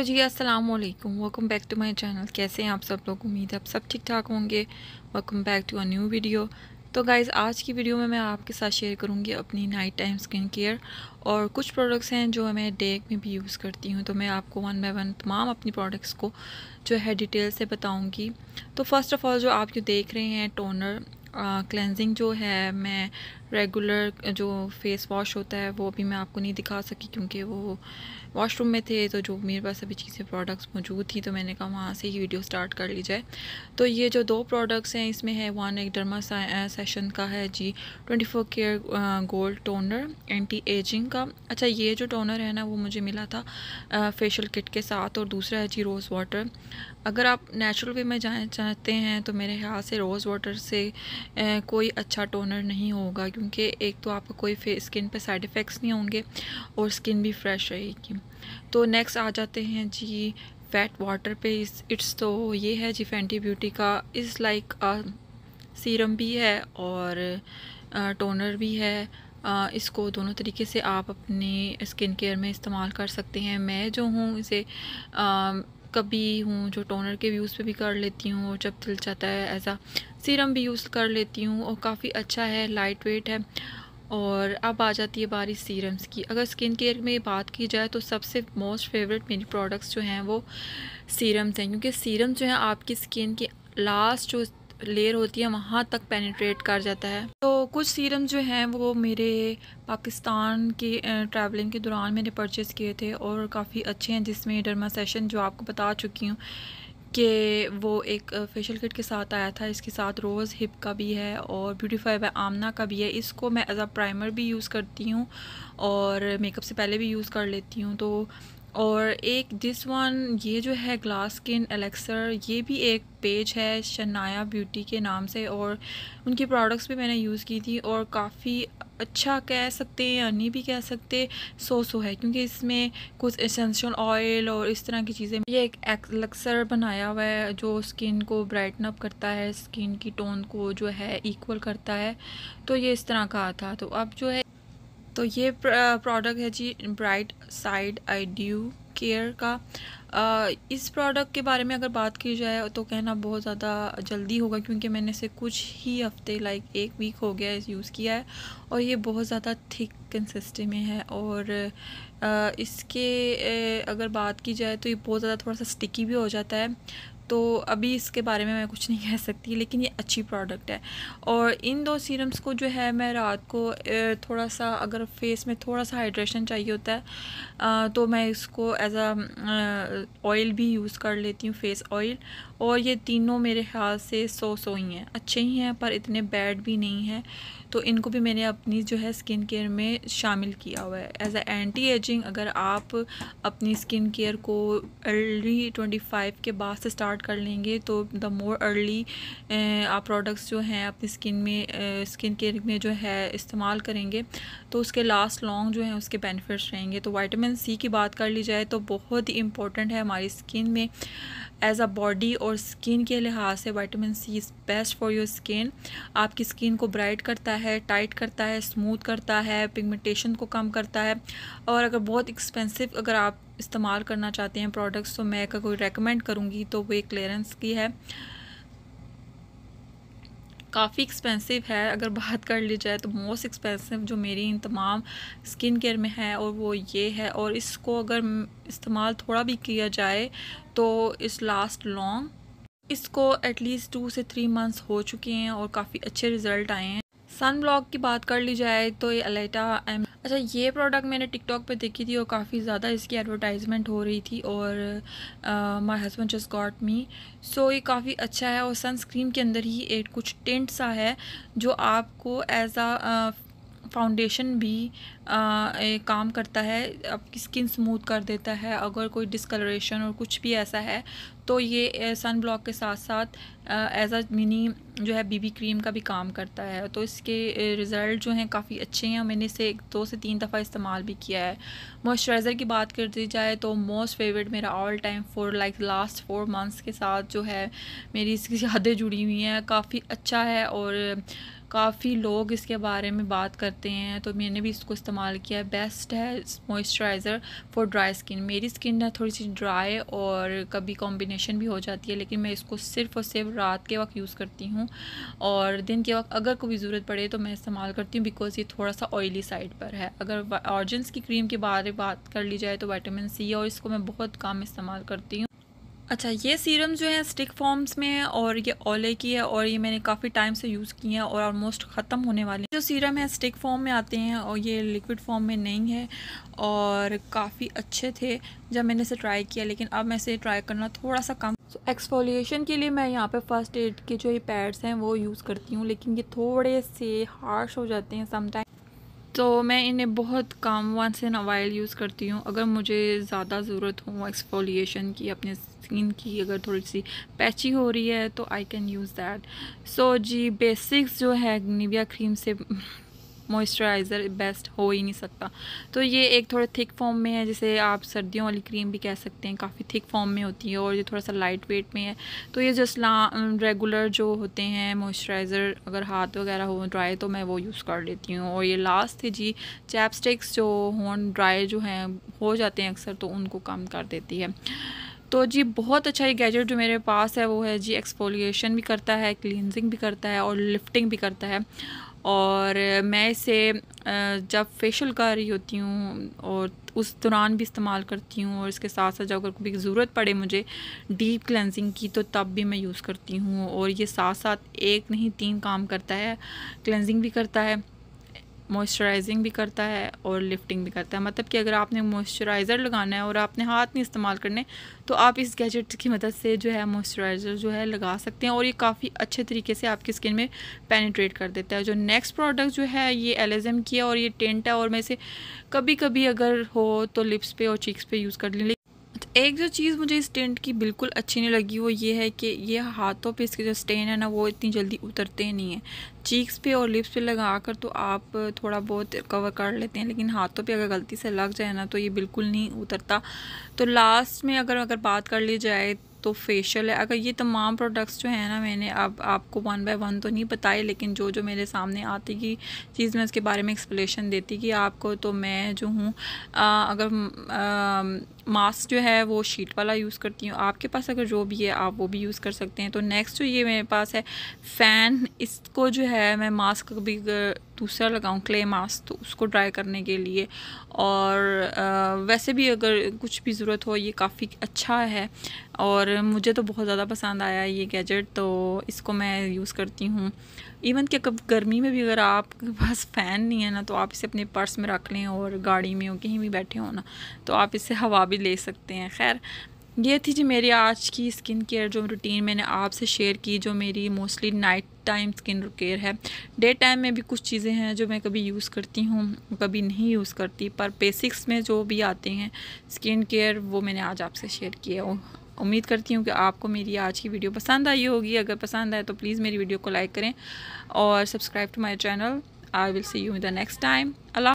hello ji अस्सलाम वालेकुम welcome back to my channel कैसे हैं आप सब लोग उम्मीद है आप सब ठीक ठाक होंगे welcome back to a new video तो गाइज़ आज की वीडियो में मैं आपके साथ शेयर करूंगी अपनी नाइट टाइम स्किन केयर और कुछ प्रोडक्ट्स हैं जो मैं डे में भी यूज़ करती हूँ तो मैं आपको वन बाई वन तमाम अपनी प्रोडक्ट्स को जो है डिटेल से बताऊँगी तो फ़र्स्ट ऑफ़ ऑल जो आप जो देख रहे हैं टोनर क्लेंजिंग जो है मैं रेगुलर जो फेस वॉश होता है वो अभी मैं आपको नहीं दिखा सकी क्योंकि वो वॉशरूम में थे तो जो मेरे पास अभी चीज़ें प्रोडक्ट्स मौजूद थी तो मैंने कहा वहाँ से ही वीडियो स्टार्ट कर ली जाए तो ये जो दो प्रोडक्ट्स हैं इसमें है वन एक डर्मा सेशन का है जी twenty four care gold toner anti ageing का अच्छा ये जो टोनर है ना वो मुझे मिला था फेशियल किट के साथ और दूसरा है जी रोज़ वाटर अगर आप नेचुरल वे में जाना चाहते हैं तो मेरे ख्याल से रोज़ वाटर से कोई अच्छा टोनर नहीं होगा क्योंकि एक तो आपका कोई फे स्किन पे साइड इफ़ेक्ट्स नहीं होंगे और स्किन भी फ्रेश रहेगी तो नेक्स्ट आ जाते हैं जी फैट वाटर पे इट्स तो ये है जी फैंटी ब्यूटी का इज़ लाइक सीरम भी है और टोनर भी है इसको दोनों तरीके से आप अपने स्किन केयर में इस्तेमाल कर सकते हैं मैं जो हूँ इसे कभी हूँ जो टोनर के व्यूज़ पे भी कर लेती हूँ जब दिल चाहता है ऐसा सीरम भी यूज़ कर लेती हूँ और काफ़ी अच्छा है लाइट वेट है और अब आ जाती है बारी सीरम्स की अगर स्किन केयर में बात की जाए तो सबसे मोस्ट फेवरेट मेरी प्रोडक्ट्स जो हैं वो सीरम्स हैं क्योंकि सीरम जो हैं आपकी स्किन की लास्ट जो लेयर होती है वहाँ तक पेनिट्रेट कर जाता है तो कुछ सीरम जो हैं वो मेरे पाकिस्तान के ट्रैवलिंग के दौरान मैंने परचेज़ किए थे और काफ़ी अच्छे हैं जिसमें डरमा सेशन जो आपको बता चुकी हूँ कि वो एक फेशियल किट के साथ आया था इसके साथ रोज़ हिप का भी है और ब्यूटीफाई बाय आमना का भी है इसको मैं एज आ प्राइमर भी यूज़ करती हूँ और मेकअप से पहले भी यूज़ कर लेती हूँ तो और एक दिस वन ये जो है ग्लास स्किन एलेक्सर ये भी एक पेज है शनाया ब्यूटी के नाम से और उनकी प्रोडक्ट्स भी मैंने यूज़ की थी और काफ़ी अच्छा कह सकते हैं या नहीं भी कह सकते सो सो है क्योंकि इसमें कुछ एसेंशियल ऑयल और इस तरह की चीज़ें ये एक एलेक्सर बनाया हुआ है जो स्किन को ब्राइटन अप करता है स्किन की टोन को जो है इक्वल करता है तो ये इस तरह का था तो अब जो है तो ये प्रोडक्ट है जी bright side eye dew care का इस प्रोडक्ट के बारे में अगर बात की जाए तो कहना बहुत ज़्यादा जल्दी होगा क्योंकि मैंने इसे कुछ ही हफ्ते लाइक एक वीक हो गया है यूज़ किया है और ये बहुत ज़्यादा थिक कंसिस्टी में है और इसके अगर बात की जाए तो ये बहुत ज़्यादा थोड़ा सा स्टिकी भी हो जाता है तो अभी इसके बारे में मैं कुछ नहीं कह सकती लेकिन ये अच्छी प्रोडक्ट है और इन दो सीरम्स को जो है मैं रात को थोड़ा सा अगर फेस में थोड़ा सा हाइड्रेशन चाहिए होता है तो मैं इसको एज़ आ ऑयल भी यूज़ कर लेती हूँ फेस ऑयल और ये तीनों मेरे ख्याल से सौ सौ ही हैं अच्छे ही हैं पर इतने बैड भी नहीं हैं तो इनको भी मैंने अपनी जो है स्किन केयर में शामिल किया हुआ है एज अ एंटी एजिंग अगर आप अपनी स्किन केयर को अर्ली ट्वेंटी फाइव के बाद से स्टार्ट कर लेंगे तो द मोर अर्ली आप प्रोडक्ट्स जो हैं अपनी स्किन में स्किन केयर में जो है इस्तेमाल करेंगे तो उसके लास्ट लॉन्ग जो है उसके बेनिफिट्स रहेंगे तो वाइटामिन सी की बात कर ली जाए तो बहुत ही इम्पोर्टेंट है हमारी स्किन में एज़ अ बॉडी और स्किन के लिहाज से vitamin C is best for your skin आपकी स्किन को ब्राइट करता है टाइट करता है स्मूथ करता है पिगमेंटेशन को कम करता है और अगर बहुत एक्सपेंसिव अगर आप इस्तेमाल करना चाहते हैं प्रोडक्ट्स तो मैं का कोई रेकमेंड करूँगी तो वो एक क्लियरेंस की है काफ़ी एक्सपेंसिव है अगर बात कर ली जाए तो मोस्ट एक्सपेंसिव जो मेरी इन तमाम स्किन केयर में है और वो ये है और इसको अगर इस्तेमाल थोड़ा भी किया जाए तो इस लास्ट लॉन्ग इसको एटलीस्ट टू से थ्री मंथ्स हो चुके हैं और काफ़ी अच्छे रिज़ल्ट आए हैं सन ब्लॉक की बात कर ली जाए तो ये अलेटा एम अच्छा ये प्रोडक्ट मैंने टिकटॉक पे देखी थी और काफ़ी ज़्यादा इसकी एडवर्टाइजमेंट हो रही थी और my husband just got me so ये काफ़ी अच्छा है और सनस्क्रीन के अंदर ही एक कुछ टेंट सा है जो आपको एज आ फाउंडेशन भी आ, ए, काम करता है आपकी स्किन स्मूथ कर देता है अगर कोई डिसकलरेशन और कुछ भी ऐसा है तो ये सन ब्लॉक के साथ साथ एज अ मिनी जो है बीबी क्रीम का भी काम करता है तो इसके रिज़ल्ट जो हैं काफ़ी अच्छे हैं मैंने इसे एक दो से तीन दफ़ा इस्तेमाल भी किया है मॉइस्चराइज़र की बात कर दी जाए तो मोस्ट फेवरेट मेरा all time for like last four months के साथ जो है मेरी इसकी यादें जुड़ी हुई हैं काफ़ी अच्छा है और काफ़ी लोग इसके बारे में बात करते हैं तो मैंने भी इसको इस्तेमाल किया है बेस्ट है मॉइस्चराइज़र फॉर ड्राई स्किन मेरी स्किन ना थोड़ी सी ड्राई और कभी कॉम्बिनेशन भी हो जाती है लेकिन मैं इसको सिर्फ और सिर्फ रात के वक्त यूज़ करती हूँ और दिन के वक्त अगर कोई ज़रूरत पड़े तो मैं इस्तेमाल करती हूँ बिकॉज़ ये थोड़ा सा ऑयली साइड पर है अगर ऑर्जेंस की क्रीम के बारे में बात कर ली जाए तो वाइटामिन सी और इसको मैं बहुत कम इस्तेमाल करती हूँ अच्छा ये सीरम जो है स्टिक फॉर्म्स में है और ये ओले की है और ये मैंने काफ़ी टाइम से यूज़ की है और ऑलमोस्ट ख़त्म होने वाली जो सीरम है स्टिक फॉर्म में आते हैं और ये लिक्विड फॉर्म में नहीं है और काफ़ी अच्छे थे जब मैंने इसे ट्राई किया लेकिन अब मैं इसे ट्राई करना थोड़ा सा कम सो एक्सफोलिएशन के लिए मैं यहाँ पे फर्स्ट एड के जो ये पैड्स हैं वो यूज़ करती हूँ लेकिन ये थोड़े से हार्श हो जाते हैं समटाइम तो मैं इन्हें बहुत कम वन से नवाइल यूज़ करती हूँ अगर मुझे ज़्यादा ज़रूरत हो एक्सफोलिएशन की अपने स्किन की अगर थोड़ी सी पैची हो रही है तो I can use that so जी बेसिक्स जो है निविया क्रीम से मॉइस्चराइज़र बेस्ट हो ही नहीं सकता तो ये एक थोड़ा थिक फॉर्म में है जिसे आप सर्दियों वाली क्रीम भी कह सकते हैं काफ़ी थिक फॉर्म में होती है और ये थोड़ा सा लाइट वेट में है तो ये जस्ट ला रेगुलर जो होते हैं मॉइस्चराइज़र अगर हाथ वगैरह हो ड्राई तो मैं वो यूज़ कर लेती हूँ और ये लास्ट है जी चैपस्टिक्स जो हॉन ड्राई जो हैं हो जाते हैं अक्सर तो उनको कम कर देती है तो जी बहुत अच्छा ये गैजेट जो मेरे पास है वो है जी एक्सफोलिएशन भी करता है क्लिनजिंग भी करता है और लिफ्टिंग भी करता है और मैं इसे जब फेशियल कर रही होती हूँ और उस दौरान भी इस्तेमाल करती हूँ और इसके साथ साथ जब अगर कभी ज़रूरत पड़े मुझे डीप क्लेंजिंग की तो तब भी मैं यूज़ करती हूँ और ये साथ साथ एक नहीं तीन काम करता है क्लेंजिंग भी करता है मॉइस्चराइजिंग भी करता है और लिफ्टिंग भी करता है मतलब कि अगर आपने मॉइस्चराइज़र लगाना है और आपने हाथ नहीं इस्तेमाल करने तो आप इस गैजेट की मदद से जो है मॉइस्चराइज़र जो है लगा सकते हैं और ये काफ़ी अच्छे तरीके से आपकी स्किन में पेनिट्रेट कर देता है जो नेक्स्ट प्रोडक्ट जो है ये एलिज़म की है और ये टेंट है और मैं इसे कभी कभी अगर हो तो लिप्स पे और चीक्स पे यूज़ कर लें एक जो चीज़ मुझे इस टेंट की बिल्कुल अच्छी नहीं लगी वो ये है कि ये हाथों पे इसके जो स्टेन है ना वो इतनी जल्दी उतरते नहीं हैं चीक्स पे और लिप्स पे लगा कर तो आप थोड़ा बहुत कवर कर लेते हैं लेकिन हाथों पे अगर गलती से लग जाए ना तो ये बिल्कुल नहीं उतरता तो लास्ट में अगर अगर बात कर ली जाए तो फेशियल है अगर ये तमाम प्रोडक्ट्स जो है ना मैंने अब आपको वन बाय वन तो नहीं बताए लेकिन जो जो मेरे सामने आती की चीज़ मैं उसके बारे में एक्सप्लेशन देती कि आपको तो मैं जो हूँ अगर मास्क जो है वो शीट वाला यूज़ करती हूँ आपके पास अगर जो भी है आप वो भी यूज़ कर सकते हैं तो नेक्स्ट जो ये मेरे पास है फ़ैन इसको जो है मैं मास्क भी दूसरा लगाऊँ क्ले मास्क तो उसको ड्राई करने के लिए और वैसे भी अगर कुछ भी ज़रूरत हो ये काफ़ी अच्छा है और मुझे तो बहुत ज़्यादा पसंद आया ये गैजेट तो इसको मैं यूज़ करती हूँ इवन कि कब गर्मी में भी अगर आपके पास फ़ैन नहीं है ना तो आप इसे अपने पर्स में रख लें और गाड़ी में हो कहीं भी बैठे हो ना तो आप इससे हवा भी ले सकते हैं खैर ये थी जी मेरी आज की स्किन केयर जो रूटीन मैंने आपसे शेयर की जो मेरी mostly night time skin care है डे टाइम में भी कुछ चीज़ें हैं जो मैं कभी यूज़ करती हूँ कभी नहीं यूज़ करती पर बेसिक्स में जो भी आते हैं स्किन केयर वो मैंने आज आपसे शेयर किया उम्मीद करती हूँ कि आपको मेरी आज की वीडियो पसंद आई होगी अगर पसंद आए तो प्लीज़ मेरी वीडियो को लाइक करें और subscribe to my channel I will see you the next time Allah